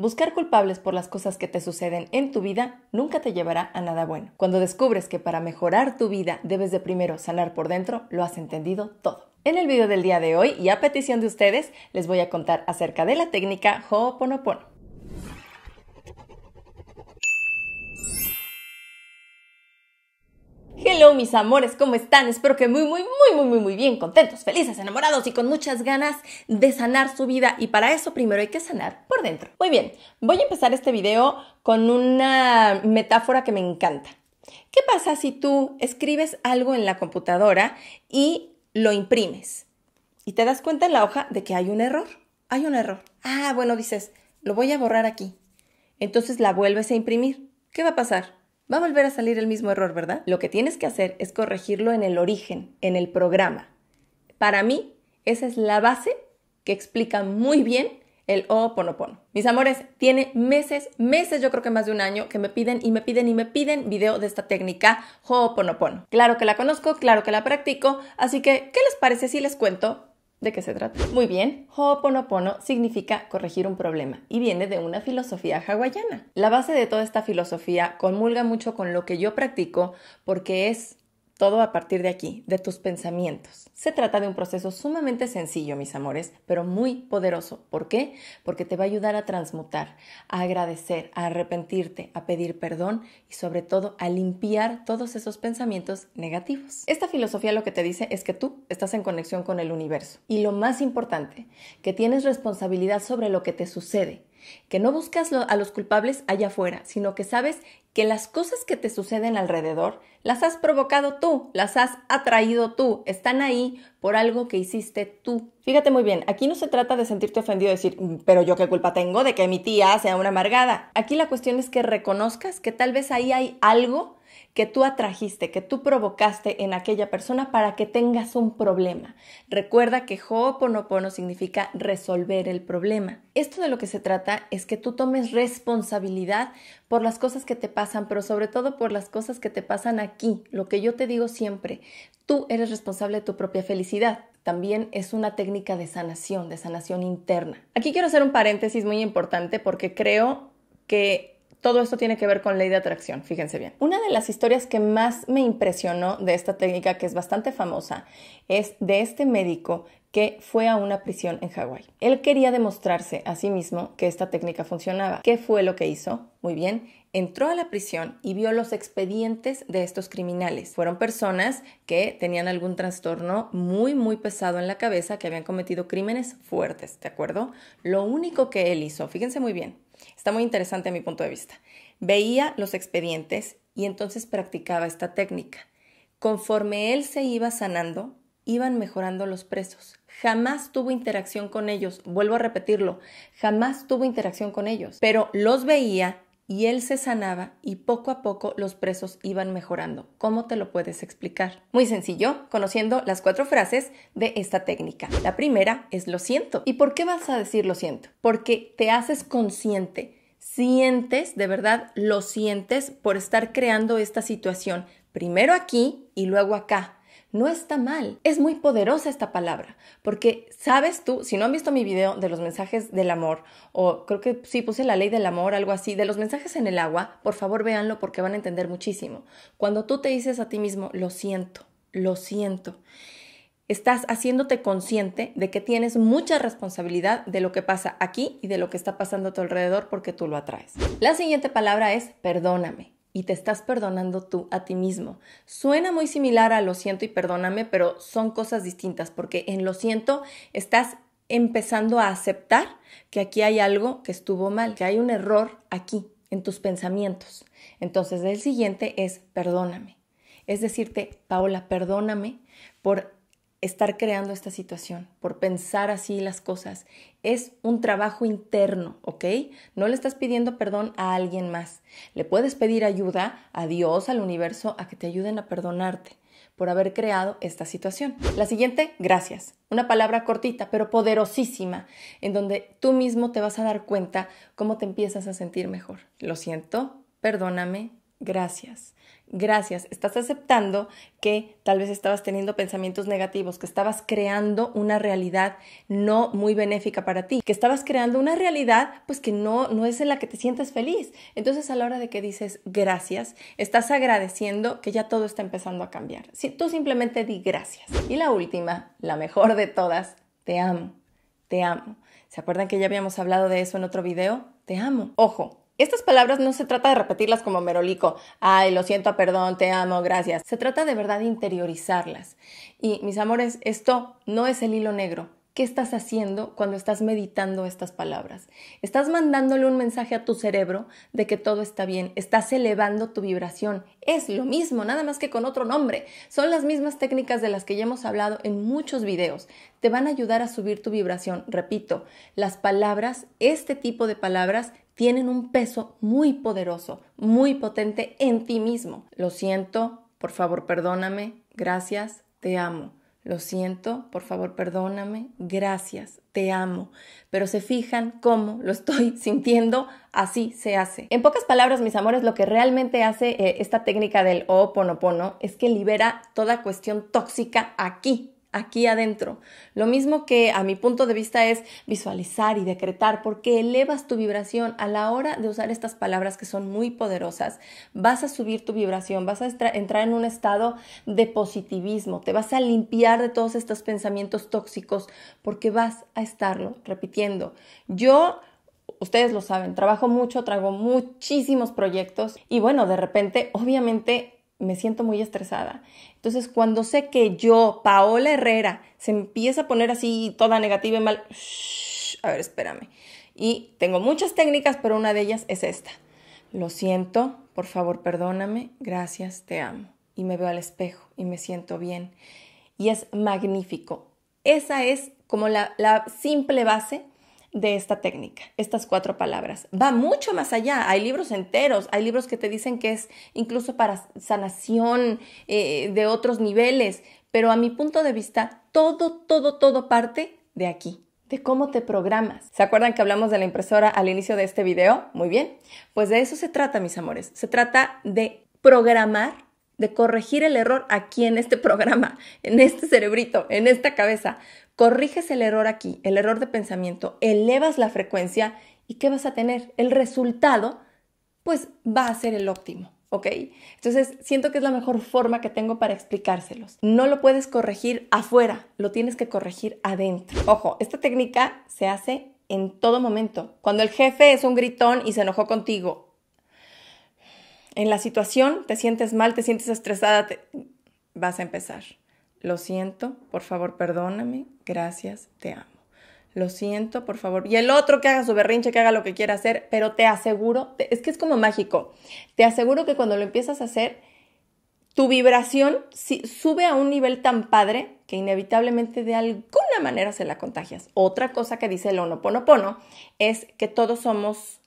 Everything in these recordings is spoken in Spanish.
Buscar culpables por las cosas que te suceden en tu vida nunca te llevará a nada bueno. Cuando descubres que para mejorar tu vida debes de primero sanar por dentro, lo has entendido todo. En el video del día de hoy y a petición de ustedes, les voy a contar acerca de la técnica Ho'oponopono. Hello mis amores, ¿cómo están? Espero que muy, muy, muy, muy, muy, muy bien, contentos, felices, enamorados y con muchas ganas de sanar su vida. Y para eso primero hay que sanar por dentro. Muy bien, voy a empezar este video con una metáfora que me encanta. ¿Qué pasa si tú escribes algo en la computadora y lo imprimes? Y te das cuenta en la hoja de que hay un error. Hay un error. Ah, bueno, dices, lo voy a borrar aquí. Entonces la vuelves a imprimir. ¿Qué va a pasar? va a volver a salir el mismo error, ¿verdad? Lo que tienes que hacer es corregirlo en el origen, en el programa. Para mí, esa es la base que explica muy bien el Ho'oponopono. Mis amores, tiene meses, meses, yo creo que más de un año, que me piden y me piden y me piden video de esta técnica Ho'oponopono. Claro que la conozco, claro que la practico, así que, ¿qué les parece si les cuento de qué se trata. Muy bien, Ho'oponopono significa corregir un problema y viene de una filosofía hawaiana. La base de toda esta filosofía conmulga mucho con lo que yo practico porque es todo a partir de aquí, de tus pensamientos. Se trata de un proceso sumamente sencillo, mis amores, pero muy poderoso. ¿Por qué? Porque te va a ayudar a transmutar, a agradecer, a arrepentirte, a pedir perdón y sobre todo a limpiar todos esos pensamientos negativos. Esta filosofía lo que te dice es que tú estás en conexión con el universo. Y lo más importante, que tienes responsabilidad sobre lo que te sucede que no buscas a los culpables allá afuera, sino que sabes que las cosas que te suceden alrededor las has provocado tú, las has atraído tú, están ahí por algo que hiciste tú. Fíjate muy bien, aquí no se trata de sentirte ofendido y decir, mm, pero yo qué culpa tengo de que mi tía sea una amargada. Aquí la cuestión es que reconozcas que tal vez ahí hay algo que tú atrajiste, que tú provocaste en aquella persona para que tengas un problema. Recuerda que Ho'oponopono significa resolver el problema. Esto de lo que se trata es que tú tomes responsabilidad por las cosas que te pasan, pero sobre todo por las cosas que te pasan aquí. Lo que yo te digo siempre, tú eres responsable de tu propia felicidad también es una técnica de sanación, de sanación interna. Aquí quiero hacer un paréntesis muy importante porque creo que todo esto tiene que ver con ley de atracción, fíjense bien. Una de las historias que más me impresionó de esta técnica, que es bastante famosa, es de este médico que fue a una prisión en Hawái. Él quería demostrarse a sí mismo que esta técnica funcionaba. ¿Qué fue lo que hizo? Muy bien, entró a la prisión y vio los expedientes de estos criminales. Fueron personas que tenían algún trastorno muy, muy pesado en la cabeza, que habían cometido crímenes fuertes, ¿de acuerdo? Lo único que él hizo, fíjense muy bien, Está muy interesante a mi punto de vista. Veía los expedientes y entonces practicaba esta técnica. Conforme él se iba sanando, iban mejorando los presos. Jamás tuvo interacción con ellos, vuelvo a repetirlo, jamás tuvo interacción con ellos, pero los veía y él se sanaba y poco a poco los presos iban mejorando. ¿Cómo te lo puedes explicar? Muy sencillo, conociendo las cuatro frases de esta técnica. La primera es lo siento. ¿Y por qué vas a decir lo siento? Porque te haces consciente sientes, de verdad lo sientes por estar creando esta situación, primero aquí y luego acá. No está mal. Es muy poderosa esta palabra, porque sabes tú, si no han visto mi video de los mensajes del amor, o creo que sí puse la ley del amor, algo así, de los mensajes en el agua, por favor véanlo porque van a entender muchísimo. Cuando tú te dices a ti mismo, lo siento, lo siento estás haciéndote consciente de que tienes mucha responsabilidad de lo que pasa aquí y de lo que está pasando a tu alrededor porque tú lo atraes. La siguiente palabra es perdóname y te estás perdonando tú a ti mismo. Suena muy similar a lo siento y perdóname, pero son cosas distintas porque en lo siento estás empezando a aceptar que aquí hay algo que estuvo mal, que hay un error aquí en tus pensamientos. Entonces el siguiente es perdóname. Es decirte, Paola, perdóname por estar creando esta situación, por pensar así las cosas. Es un trabajo interno, ¿ok? No le estás pidiendo perdón a alguien más. Le puedes pedir ayuda a Dios, al universo, a que te ayuden a perdonarte por haber creado esta situación. La siguiente, gracias. Una palabra cortita, pero poderosísima, en donde tú mismo te vas a dar cuenta cómo te empiezas a sentir mejor. Lo siento, perdóname, Gracias, gracias. Estás aceptando que tal vez estabas teniendo pensamientos negativos, que estabas creando una realidad no muy benéfica para ti, que estabas creando una realidad pues que no, no es en la que te sientes feliz. Entonces a la hora de que dices gracias, estás agradeciendo que ya todo está empezando a cambiar. Si, tú simplemente di gracias. Y la última, la mejor de todas, te amo, te amo. ¿Se acuerdan que ya habíamos hablado de eso en otro video? Te amo. Ojo, estas palabras no se trata de repetirlas como merolico, ay, lo siento, perdón, te amo, gracias. Se trata de verdad de interiorizarlas. Y mis amores, esto no es el hilo negro. ¿Qué estás haciendo cuando estás meditando estas palabras? Estás mandándole un mensaje a tu cerebro de que todo está bien, estás elevando tu vibración. Es lo mismo, nada más que con otro nombre. Son las mismas técnicas de las que ya hemos hablado en muchos videos. Te van a ayudar a subir tu vibración. Repito, las palabras, este tipo de palabras, tienen un peso muy poderoso, muy potente en ti mismo. Lo siento, por favor, perdóname, gracias, te amo. Lo siento, por favor perdóname, gracias, te amo. Pero se fijan cómo lo estoy sintiendo, así se hace. En pocas palabras, mis amores, lo que realmente hace eh, esta técnica del Ho'oponopono es que libera toda cuestión tóxica aquí aquí adentro. Lo mismo que a mi punto de vista es visualizar y decretar, porque elevas tu vibración a la hora de usar estas palabras que son muy poderosas. Vas a subir tu vibración, vas a entrar en un estado de positivismo, te vas a limpiar de todos estos pensamientos tóxicos, porque vas a estarlo repitiendo. Yo ustedes lo saben, trabajo mucho, traigo muchísimos proyectos y bueno, de repente, obviamente me siento muy estresada. Entonces, cuando sé que yo, Paola Herrera, se empieza a poner así toda negativa y mal, a ver, espérame. Y tengo muchas técnicas, pero una de ellas es esta. Lo siento, por favor, perdóname, gracias, te amo. Y me veo al espejo y me siento bien. Y es magnífico. Esa es como la simple base de esta técnica, estas cuatro palabras. Va mucho más allá, hay libros enteros, hay libros que te dicen que es incluso para sanación eh, de otros niveles, pero a mi punto de vista, todo, todo, todo parte de aquí, de cómo te programas. ¿Se acuerdan que hablamos de la impresora al inicio de este video? Muy bien, pues de eso se trata, mis amores, se trata de programar de corregir el error aquí en este programa, en este cerebrito, en esta cabeza, corriges el error aquí, el error de pensamiento, elevas la frecuencia y ¿qué vas a tener? El resultado, pues va a ser el óptimo. ¿ok? Entonces, siento que es la mejor forma que tengo para explicárselos. No lo puedes corregir afuera, lo tienes que corregir adentro. Ojo, esta técnica se hace en todo momento. Cuando el jefe es un gritón y se enojó contigo, en la situación te sientes mal, te sientes estresada, vas a empezar. Lo siento, por favor, perdóname, gracias, te amo. Lo siento, por favor. Y el otro que haga su berrinche, que haga lo que quiera hacer, pero te aseguro, es que es como mágico. Te aseguro que cuando lo empiezas a hacer, tu vibración sube a un nivel tan padre que inevitablemente de alguna manera se la contagias. Otra cosa que dice el Onoponopono es que todos somos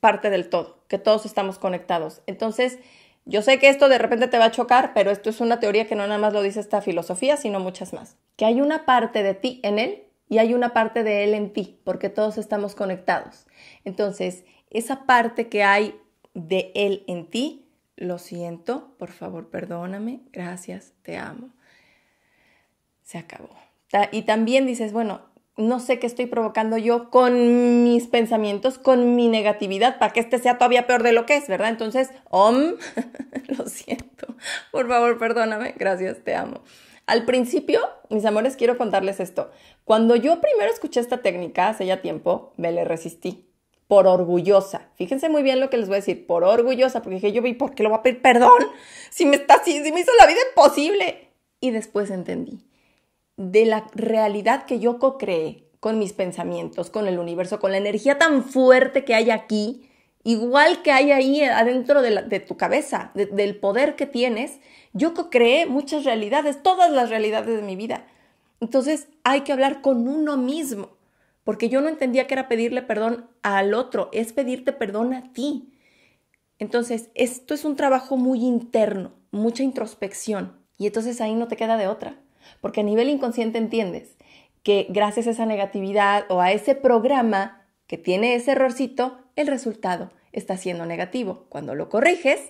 parte del todo, que todos estamos conectados. Entonces, yo sé que esto de repente te va a chocar, pero esto es una teoría que no nada más lo dice esta filosofía, sino muchas más. Que hay una parte de ti en él y hay una parte de él en ti, porque todos estamos conectados. Entonces, esa parte que hay de él en ti, lo siento, por favor, perdóname, gracias, te amo. Se acabó. Y también dices, bueno, no sé qué estoy provocando yo con mis pensamientos, con mi negatividad, para que este sea todavía peor de lo que es, ¿verdad? Entonces, om, lo siento, por favor, perdóname, gracias, te amo. Al principio, mis amores, quiero contarles esto. Cuando yo primero escuché esta técnica, hace ya tiempo, me le resistí por orgullosa. Fíjense muy bien lo que les voy a decir, por orgullosa, porque dije, yo vi, ¿por qué lo voy a pedir perdón? Si me, está, si, si me hizo la vida imposible. Y después entendí de la realidad que yo co-creé con mis pensamientos, con el universo, con la energía tan fuerte que hay aquí, igual que hay ahí adentro de, tu cabeza, del poder que tienes, yo co creé muchas realidades, todas las realidades de mi vida. Entonces hay que hablar con uno mismo, porque yo no entendía que era pedirle perdón al otro, es pedirte perdón a ti. Entonces, esto es un trabajo muy interno, mucha introspección, y entonces ahí no te queda de otra. Porque a nivel inconsciente entiendes que gracias a esa negatividad o a ese programa que tiene ese errorcito, el resultado está siendo negativo. Cuando lo corriges,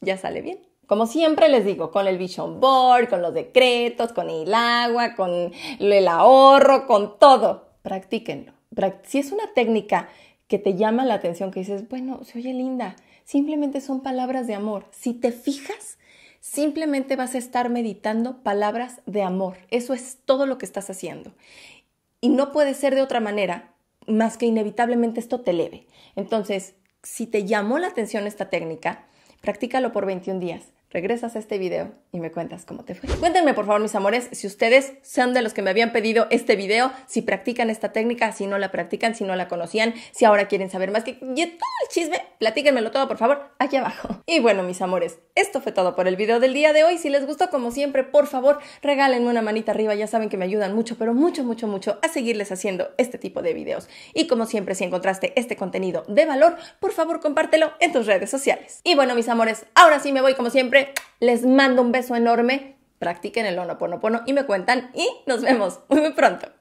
ya sale bien. Como siempre les digo, con el vision board, con los decretos, con el agua, con el ahorro, con todo, practíquenlo. Si es una técnica que te llama la atención, que dices, bueno, se oye linda, simplemente son palabras de amor. Si te fijas, Simplemente vas a estar meditando palabras de amor. Eso es todo lo que estás haciendo. Y no puede ser de otra manera, más que inevitablemente esto te eleve. Entonces, si te llamó la atención esta técnica, practícalo por 21 días. Regresas a este video y me cuentas cómo te fue. Cuéntenme, por favor, mis amores, si ustedes son de los que me habían pedido este video, si practican esta técnica, si no la practican, si no la conocían, si ahora quieren saber más que y todo el chisme, platíquenmelo todo, por favor, aquí abajo. Y bueno, mis amores, esto fue todo por el video del día de hoy. Si les gustó, como siempre, por favor, regálenme una manita arriba. Ya saben que me ayudan mucho, pero mucho, mucho, mucho a seguirles haciendo este tipo de videos. Y como siempre, si encontraste este contenido de valor, por favor, compártelo en tus redes sociales. Y bueno, mis amores, ahora sí me voy, como siempre. Les mando un beso enorme. Practiquen el Pono y me cuentan. Y nos vemos muy pronto.